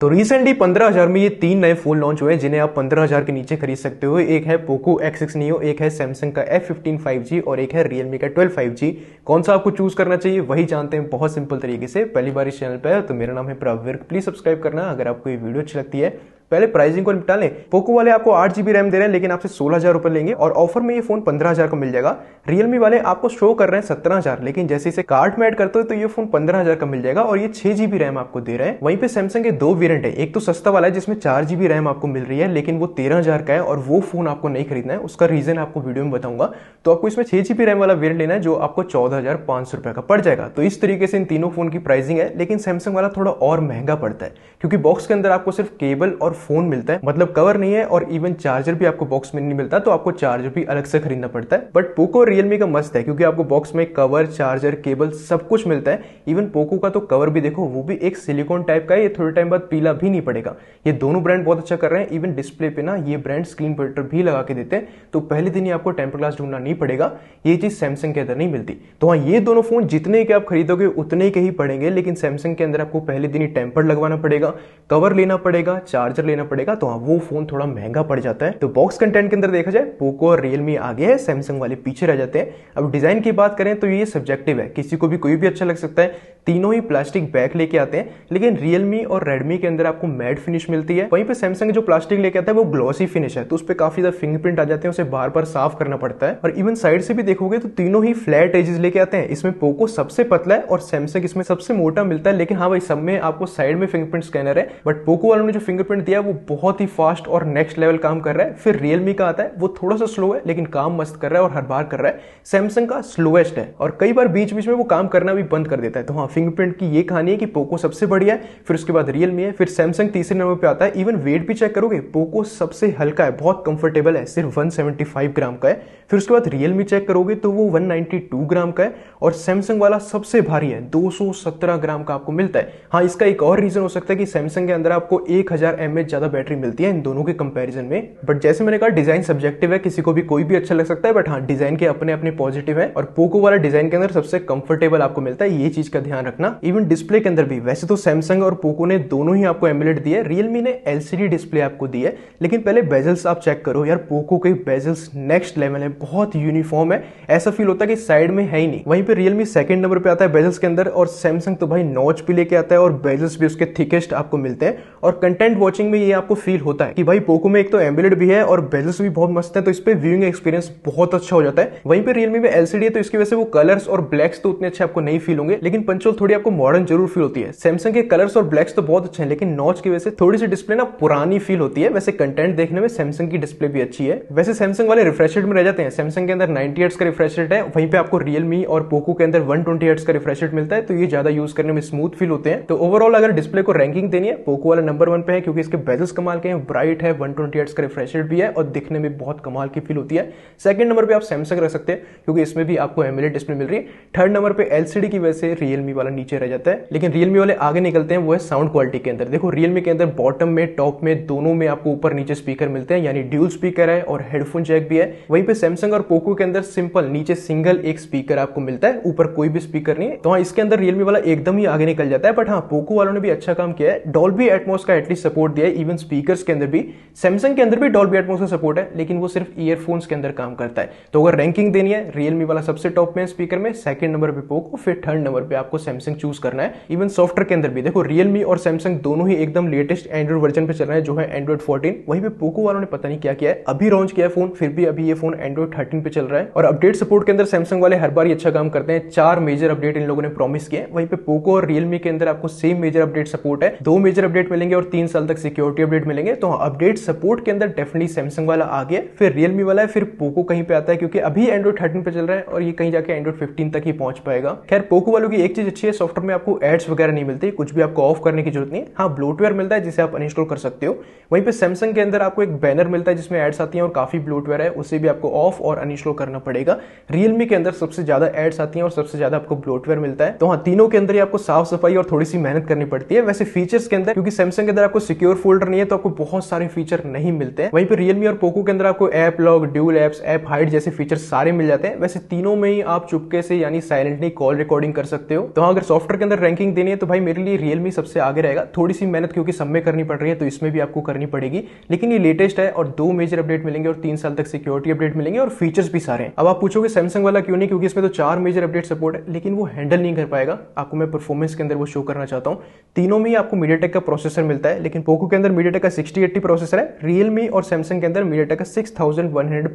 तो रिसेंटली पंद्रह हज़ार में ये तीन नए फ़ोन लॉन्च हुए हैं जिन्हें आप पंद्रह हज़ार के नीचे खरीद सकते हो एक है पोको एक्स सिक्स नियो एक है सैमसंग का एफ फिफ्टीन फाइव जी और एक है रियलमी का ट्वेल्व फाइव जी कौन सा आपको चूज़ करना चाहिए वही जानते हैं बहुत सिंपल तरीके से पहली बार इस चैनल पर तो मेरा नाम है प्रवीर प्लीज़ सब्सक्राइब करना अगर आपको ये वीडियो अच्छी लगती है पहले प्राइसिंग को निपटा लें पोको वाले आपको आठ जीबी रैम दे रहे हैं लेकिन आपसे सोलह हजार रुपए लेंगे और ऑफर में ये फोन पंद्रह हजार का मिल जाएगा रियलमी वाले आपको शो कर रहे हैं सत्रह हजार लेकिन जैसे इसे कार्ड में एड करते हो तो ये फोन पंद्रह हजार का मिल जाएगा और ये छह जीबी रैम आपको दे रहे हैं वहीं पे सैमसंग के दो वेरियंट है एक तो सस्ता वाला है जिसमें चार जीबी रैम आपको मिल रही है लेकिन वो तेरह हजार का है और वो फोन आपको नहीं खरीदना है उसका रीजन आपको वीडियो में बताऊंगा तो आपको इसमें छह जीबी रैम वाला वेरियंट लेना है जो आपको चौदह हजार पांच सौ रुपए का पड़ जाएगा तो इस तरीके से इन तीनों फोन की प्राइसिंग है लेकिन सैमसंग वाला थोड़ा और महंगा पड़ता है क्योंकि बॉक्स के अंदर आपको सिर्फ केबल और फोन मिलता है मतलब कवर नहीं है और इवन चार्जर भी आपको बॉक्स में नहीं मिलता तो आपको चार्जर भी अलग से खरीदना पड़ता है बट पोको रियलमी का मस्त है क्योंकि आपको बॉक्स में कवर चार्जर केबल सब कुछ मिलता है इवन पोको का तो कवर भी देखो वो भी एक सिलिकॉन टाइप का है ये थोड़े टाइम बाद पीला भी नहीं पड़ेगा ये दोनों ब्रांड बहुत अच्छा कर रहे हैं इवन डिस्प्ले पे ना ये ब्रांड स्क्रीन प्रोटेक्टर भी लगा के देते हैं तो पहले दिन ही आपको टेम्पर ग्लास ढूंढना नहीं पड़ेगा ये चीज सैमसंग के अंदर नहीं मिलती तो हाँ ये दोनों फोन जितने के आप खरीदोगे उतने के ही पड़ेंगे लेकिन सैमसंग के अंदर आपको पहले दिन ही टेम्पर लगवाना पड़ेगा पड़ेगा कवर लेना पड़ेगा चार्जर लेना पड़ेगा तो हाँ वो फोन थोड़ा महंगा पड़ जाता है तो बॉक्स कंटेंट के अंदर देखा जाए पोको और रियलमी आगे है सैमसंग वाले पीछे रह जाते हैं अब डिजाइन की बात करें तो ये सब्जेक्टिव है किसी को भी कोई भी अच्छा लग सकता है तीनों ही प्लास्टिक बैक लेके आते हैं लेकिन रियलमी और रेडमी के अंदर आपको मैट फिनिश मिलती है वहीं पर सैमसंग जो प्लास्टिक लेके आता है वो ग्लॉसी फिनिश है तो उस पर काफी ज्यादा फिंगरप्रिंट आ जाते हैं उसे बार बार साफ करना पड़ता है और इवन साइड से भी देखोगे तो तीनों ही फ्लैट एजेस लेके आते हैं इसमें पोको सबसे पतला है और सैमसंग इसमें सबसे मोटा मिलता है लेकिन हाँ भाई सब में आपको साइड में फिंगरप्रिंट स्कैनर है बट पोको वालों ने जो फिंगरप्रिंट दिया वो बहुत ही फास्ट और नेक्स्ट लेवल काम कर रहा है फिर रियलमी का आता है वो थोड़ा सा स्लो है लेकिन काम मस्त कर रहा है और हर बार कर रहा है सैमसंग का स्लोएस्ट है और कई बार बीच बीच में वो काम करना भी बंद कर देता है तो हाँ फिंगरप्रिंट की ये कहानी है कि पोको सबसे बढ़िया है फिर उसके बाद रियल मी है फिर सैमसंग तीसरे नंबर पे आता है इवन वेट भी चेक करोगे पोको सबसे हल्का है बहुत कंफर्टेबल है सिर्फ 175 ग्राम का है फिर उसके बाद रियल मी चेक करोगे तो वो 192 ग्राम का है और सैमसंग वाला सबसे भारी है 217 ग्राम का आपको मिलता है हाँ इसका एक और रीजन हो सकता है कि सैमसंग के अंदर आपको एक हजार ज़्यादा बैटरी मिलती है इन दोनों के कंपेरिजन में बट जैसे मैंने कहा डिजाइन सब्जेक्टिव है किसी को भी कोई भी अच्छा लग सकता है बट हाँ डिजाइन के अपने अपने पॉजिटिव है और पोको वाला डिजाइन के अंदर सबसे कंफर्टेबल आपको मिलता है ये चीज का ध्यान रखना इवन डिस्प्ले के अंदर भी वैसे तो सैमसंग और पोको ने दोनों ही आपको एमुलेट दिए रियलमी ने एलसीडी डिस्प्ले आपको दी है लेकिन पहले बेजल्स आप चेक करो यार पोको के बेजल्स नेक्स्ट लेवल है बहुत यूनिफॉर्म है ऐसा फील होता है कि साइड में है ही नहीं वहीं पर रियलमी सेकंड नंबर पे आता है बेजल्स के अंदर और सैमसंग तो भाई नॉच भी लेके आता है और बेजल्स भी उसके थिकेस्ट आपको मिलते हैं और कंटेंट वॉचिंग में ये आपको फील होता है कि भाई पोको में एक तो एम्बुलेट भी है और बेजल्स भी बहुत मस्त है तो इस पर व्यूइंग एक्सपीरियंस बहुत अच्छा हो जाता है वहीं पर रियलमी में एलसीडी है तो इसकी वजह से वो कलर्स और ब्लैक्स तो उतने अच्छे आपको नहीं फील होंगे लेकिन पंचो पिस्टल थोड़ी आपको मॉडर्न जरूर फील होती है सैमसंग के कलर्स और ब्लैक्स तो बहुत अच्छे हैं लेकिन नॉच की वजह से थोड़ी सी डिस्प्ले ना पुरानी फील होती है वैसे कंटेंट देखने में सैमसंग की डिस्प्ले भी अच्छी है वैसे सैमसंग वाले रिफ्रेश में रह जाते हैं सैमसंग के अंदर नाइनटी एट्स का रिफ्रेश है वहीं पे आपको रियलमी और पोको के अंदर वन ट्वेंटी का रिफ्रेश मिलता है तो ये ज्यादा यूज करने में स्मूथ फील होते हैं तो ओवरऑल अगर डिस्प्ले को रैंकिंग देनी है पोको वाला नंबर वन पे है क्योंकि इसके बेजल्स कमाल के हैं ब्राइट है वन ट्वेंटी का रिफ्रेश भी है और दिखने में बहुत कमाल की फील होती है सेकंड नंबर पर आप सैमसंग रख सकते हैं क्योंकि इसमें भी आपको एमएलए डिस्प्ले मिल रही है थर्ड नंबर पर एलसीडी की वजह से रियलमी वाला नीचे रह जाता है लेकिन रियलमी वाले आगे निकलते हैं वो है साउंड क्वालिटी के अंदर देखो रियलमी के अंदर बॉटम में टॉप में दोनों में आपको ऊपर नीचे स्पीकर मिलते हैं यानी ड्यूल स्पीकर है और हेडफोन जैक भी है वहीं पे सैमसंग और पोको के अंदर सिंपल नीचे सिंगल एक स्पीकर आपको मिलता है ऊपर कोई भी स्पीकर नहीं तो हाँ इसके अंदर रियलमी वाला एकदम ही आगे निकल जाता है बट हाँ पोको वालों ने भी अच्छा काम किया है डॉल्बी एटमोस का एटलीस्ट सपोर्ट दिया है इवन स्पीकर के अंदर भी सैमसंग के अंदर भी डॉल्बी एटमोस का सपोर्ट है लेकिन वो सिर्फ ईयरफोन्स के अंदर काम करता है तो अगर रैंकिंग देनी है रियलमी वाला सबसे टॉप में स्पीकर में सेकंड नंबर पे पोको फिर थर्ड नंबर पे आपको सैमसंग चूज करना है इवन सॉफ्टवेयर के अंदर भी देखो रियलमी और सैमसंग दोनों ही एकदम लेटेस्ट एंड्रॉइड वर्जन पे चल रहे हैं जो है एंड्रॉइड फोर्टीन वहीं पे पोको वालों ने पता नहीं क्या किया है अभी लॉन्च किया फोन फिर भी अभी ये फोन एंड्रॉइड थर्टीन पे चल रहा है और अपडेट सपोर्ट के अंदर सैमसंग वाले हर बार ही अच्छा काम करते हैं चार मेजर अपडेट इन लोगों ने प्रॉमिस किए वहीं पे पोको और रियलमी के अंदर आपको सेम मेजर अपडेट सपोर्ट है दो मेजर अपडेट मिलेंगे और तीन साल तक सिक्योरिटी अपडेट मिलेंगे तो अपडेट हाँ, सपोर्ट के अंदर डेफिनेटली सैमसंग वाला आ गया फिर रियलमी वाला है फिर पोको कहीं पे आता है क्योंकि अभी एंड्रॉइड थर्टीन पे चल रहा है और ये कहीं जाके एंड्रॉइड फिफ्टीन तक ही पहुंच पाएगा खैर पोको वालों की एक चीज अच्छी है सॉफ्टवेयर में आपको एड्स वगैरह नहीं मिलते कुछ भी आपको ऑफ करने की जरूरत नहीं है हाँ ब्लोटवेयर मिलता है जिसे आप अनइंस्टॉल कर सकते हो वहीं पे सैमसंग के अंदर आपको एक बैनर मिलता है जिसमें एड्स आती है और काफी ब्लोटवेयर है उसे भी आपको ऑफ और अनइंस्टॉल करना पड़ेगा रियलमी के अंदर सबसे ज्यादा एड्स आती है और सबसे ज्यादा आपको ब्लोटवेयर मिलता है तो हाँ तीनों के अंदर ही आपको साफ सफाई और थोड़ी सी मेहनत करनी पड़ती है वैसे फीचर्स के अंदर क्योंकि सैमसंग के अंदर आपको सिक्योर फोल्डर नहीं है तो आपको बहुत सारे फीचर नहीं मिलते हैं वहीं पर रियलमी और पोको के अंदर आपको app lock dual apps app hide जैसे फीचर सारे मिल जाते हैं वैसे तीनों में ही आप चुपके से यानी साइलेंटली कॉल रिकॉर्डिंग कर सकते हो तो हाँ, हाँ अगर सॉफ्टवेयर के अंदर रैंकिंग देनी है तो भाई मेरे लिए रियलमी सबसे आगे रहेगा थोड़ी सी मेहनत क्योंकि सब में करनी पड़ रही है तो इसमें भी आपको करनी पड़ेगी लेकिन ये लेटेस्ट है और दो मेजर अपडेट मिलेंगे और तीन साल तक सिक्योरिटी अपडेट मिलेंगे और फीचर्स भी सारे हैं अब आप पूछोगे सैमसंग वाला क्यों नहीं क्योंकि इसमें तो चार मेजर अपडेट सपोर्ट है लेकिन वो हैंडल नहीं कर पाएगा आपको मैं परफॉर्मेंस के अंदर वो शो करना चाहता हूँ तीनों में ही आपको मीडिया का प्रोसेसर मिलता है लेकिन पोको के अंदर मीडिया का सिक्सटी प्रोसेसर है रियलमी और सैमसंग के अंदर मीडिया का सिक्स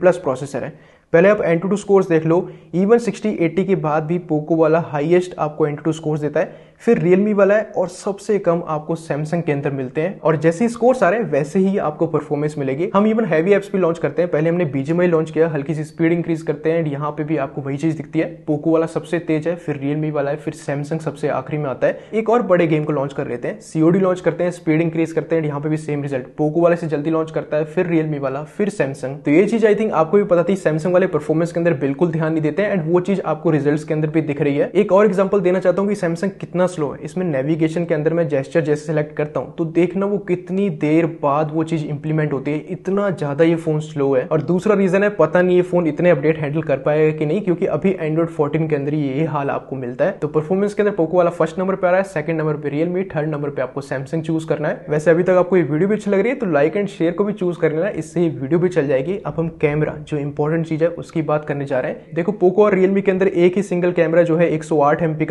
प्लस प्रोसेसर है पहले आप एंटी टू स्कोर्स देख लो इवन सिक्सटी एट्टी के बाद भी पोको वाला हाईएस्ट आपको एन टू टू स्कोर्स देता है फिर रियलमी वाला है और सबसे कम आपको सैमसंग के अंदर मिलते हैं और जैसे ही स्कोर्स आ रहे हैं वैसे ही आपको परफॉर्मेंस मिलेगी हम इवन हैवी एप्स भी लॉन्च करते हैं पहले हमने बीजेमआई लॉन्च किया हल्की सी स्पीड इंक्रीज करते हैं यहाँ पे भी आपको वही चीज दिखती है पोको वाला सबसे तेज है फिर रियलमी वाला है फिर सैमसंग सबसे आखिरी में आता है एक और बड़े गेम को लॉन्च कर लेते हैं सीओडी लॉन्च करते हैं स्पीड इंक्रीज करते हैं यहाँ पे भी सेम रिजल्ट पोको वाले से जल्दी लॉन्च करता है फिर रियलमी वाला फिर सैमसंग तो ये चीज आई थिंक आपको भी पता थी सैमसंग वाले परफॉर्मेंस के अंदर बिल्कुल ध्यान नहीं देते हैं एंड वो चीज आपको रिजल्ट के अंदर भी दिख रही है एक और एग्जाम्पल देना चाहता हूँ कि सैमसंग कितना कितना स्लो है इसमें नेविगेशन के अंदर मैं जेस्चर जैसे सेलेक्ट करता हूँ तो देखना वो कितनी देर बाद वो चीज़ इंप्लीमेंट होती है इतना ज़्यादा ये फ़ोन स्लो है और दूसरा रीज़न है पता नहीं ये फ़ोन इतने अपडेट हैंडल कर पाएगा कि नहीं क्योंकि अभी एंड्रॉइड फोर्टीन के अंदर ये हाल आपको मिलता है तो परफॉर्मेंस के अंदर पोको वाला फर्स्ट नंबर पर आ रहा है सेकंड नंबर पर रियलमी थर्ड नंबर पर आपको सैमसंग चूज करना है वैसे अभी तक आपको ये वीडियो भी अच्छी लग रही है तो लाइक एंड शेयर को भी चूज कर लेना इससे ये वीडियो भी चल जाएगी अब हम कैमरा जो इंपॉर्टेंट चीज़ है उसकी बात करने जा रहे हैं देखो पोको और रियलमी के अंदर एक ही सिंगल कैमरा जो है एक सौ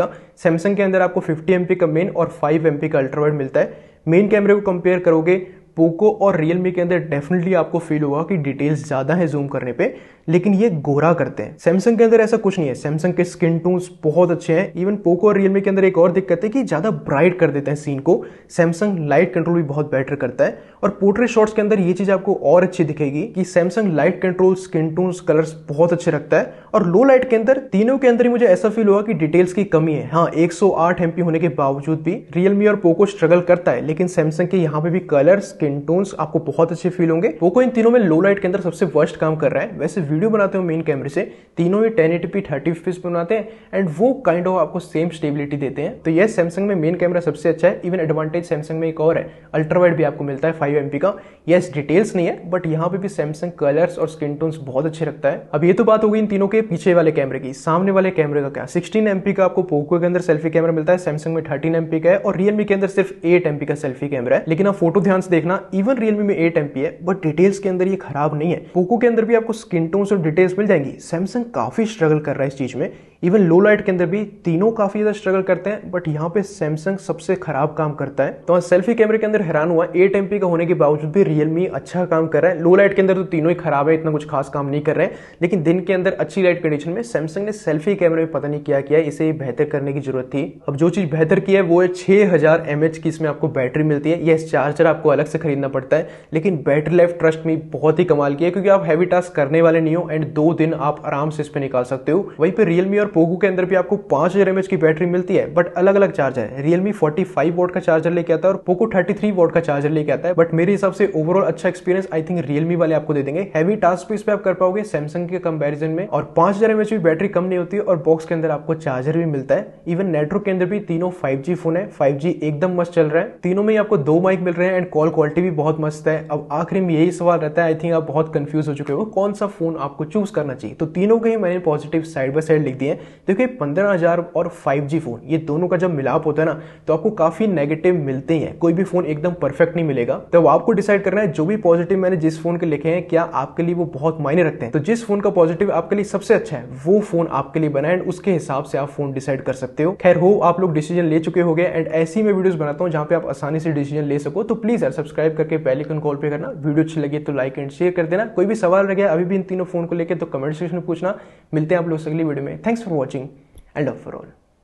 का सैमसंग के अंदर आपको फिफ्टी एम का मेन और फाइव एम का अल्ट्रावाइड मिलता है मेन कैमरे को कंपेयर करोगे पोको और रियलमी के अंदर डेफिनेटली आपको फील होगा कि डिटेल्स ज़्यादा है जूम करने पे लेकिन ये गोरा करते हैं सैमसंग के अंदर ऐसा कुछ नहीं है सैमसंग के स्किन टून्स बहुत अच्छे हैं इवन पोको और रियलमी के अंदर एक और दिक्कत है कि ज़्यादा ब्राइट कर देते हैं सीन को सैमसंग लाइट कंट्रोल भी बहुत बेटर करता है और पोर्ट्रेट शॉट्स के अंदर ये चीज आपको और अच्छी दिखेगी कि Samsung light control skin tones colours बहुत अच्छे रखता है और लो लाइट के अंदर तीनों के अंदर ही मुझे ऐसा फील हुआ कि डिटेल्स की कमी है हाँ 108 एमपी होने के बावजूद भी रियलमी और पोको स्ट्रगल करता है लेकिन सैमसंग के यहाँ पे भी कलर स्किन टोन्स आपको बहुत अच्छे फील होंगे पोको इन तीनों में लो लाइट के अंदर सबसे वर्स्ट काम कर रहा है वैसे वीडियो बनाते हो मेन कैमरे से तीनों ही ten eighty P thirty fps बनाते हैं एंड वो काइंड ऑफ आपको सेम स्टेबिलिटी देते हैं तो यह सैमसंग में मेन कैमरा सबसे अच्छा है इवन एडवांटेज सैमसंग में एक और है अल्ट्रावाइड भी आपको मिलता है फाइव फाइव एम का यस डिटेल्स नहीं है बट यहाँ पे भी सैमसंग कलर्स और स्किन टोन्स बहुत अच्छे रखता है अब ये तो बात हो गई इन तीनों के पीछे वाले कैमरे की सामने वाले कैमरे का क्या सिक्सटीन एम का आपको पोको के अंदर सेल्फी कैमरा मिलता है सैमसंग में थर्टीन एम का है और रियलमी के अंदर सिर्फ एट एम का सेल्फी कैमरा है लेकिन आप फोटो ध्यान से देखना इवन रियलमी में एट एम है बट डिटेल्स के अंदर ये खराब नहीं है पोको के अंदर भी आपको स्किन टोन्स और डिटेल्स मिल जाएंगी सैमसंग काफी स्ट्रगल कर रहा है इस चीज में इवन लो लाइट के अंदर भी तीनों काफी ज्यादा स्ट्रगल करते हैं बट यहाँ पे सैमसंग सबसे खराब काम करता है तो सेल्फी कैमरे के अंदर हैरान हुआ एट एम का होने होने के बावजूद भी रियलमी अच्छा काम कर रहा है लो लाइट के अंदर तो तीनों ही खराब है इतना कुछ खास काम नहीं कर रहे हैं लेकिन दिन के अंदर अच्छी लाइट कंडीशन में सैमसंग ने सेल्फी कैमरे में पता नहीं क्या किया इसे बेहतर करने की जरूरत थी अब जो चीज बेहतर की है वो है छह हजार एमएच की इसमें आपको बैटरी मिलती है ये चार्जर आपको अलग से खरीदना पड़ता है लेकिन बैटरी लाइफ ट्रस्ट में बहुत ही कमाल की है क्योंकि आप हैवी टास्क करने वाले नहीं हो एंड दो दिन आप आराम से इस पर निकाल सकते हो वहीं पर रियलमी और पोगो के अंदर भी आपको पांच हजार की बैटरी मिलती है बट अलग अलग चार्जर है रियलमी फोर्टी फाइव वोट का चार्जर लेके आता है और पोको थर्टी थ्री वोट का चार्जर लेके आता है बट बट मेरे हिसाब से ओवरऑल अच्छा एक्सपीरियंस आई थिंक रियलमी वाले आपको दे देंगे हैवी टास्क भी इस पर आप कर पाओगे सैमसंग के कंपेरिजन में और पांच हजार एमएच भी बैटरी कम नहीं होती है और बॉक्स के अंदर आपको चार्जर भी मिलता है इवन नेटवर्क के अंदर भी तीनों फाइव फोन है फाइव एकदम मस्त चल रहा है तीनों में आपको दो माइक मिल रहे हैं एंड कॉल क्वालिटी भी बहुत मस्त है अब आखिरी में यही सवाल रहता है आई थिंक आप बहुत कंफ्यूज हो चुके हो कौन सा फोन आपको चूज करना चाहिए तो तीनों के ही मैंने पॉजिटिव साइड बाय साइड लिख दिए देखिए पंद्रह हजार और फाइव फोन ये दोनों का जब मिलाप होता है ना तो आपको काफी नेगेटिव मिलते हैं कोई भी फोन एकदम परफेक्ट नहीं मिलेगा तो वो आपको डिसाइड करना है जो भी पॉजिटिव मैंने जिस फोन के लिखे हैं क्या आपके लिए वो बहुत मायने रखते हैं तो जिस फोन का पॉजिटिव आपके लिए सबसे अच्छा है वो फोन आपके लिए बना एंड उसके हिसाब से आप फोन डिसाइड कर सकते हो खैर हो आप लोग डिसीजन ले चुके हो गए एंड ऐसी मैं वीडियो बनाता हूँ जहां पे आप आसानी से डिसीजन ले सको तो प्लीज यार सब्सक्राइब करके पहले कॉल पे करना वीडियो अच्छी लगी तो लाइक एंड शेयर कर देना कोई भी सवाल रह गया अभी भी इन तीनों फोन को लेकर तो कमेंट सेक्शन में पूछना मिलते हैं आप लोग अगली वीडियो में thanks for watching and of for all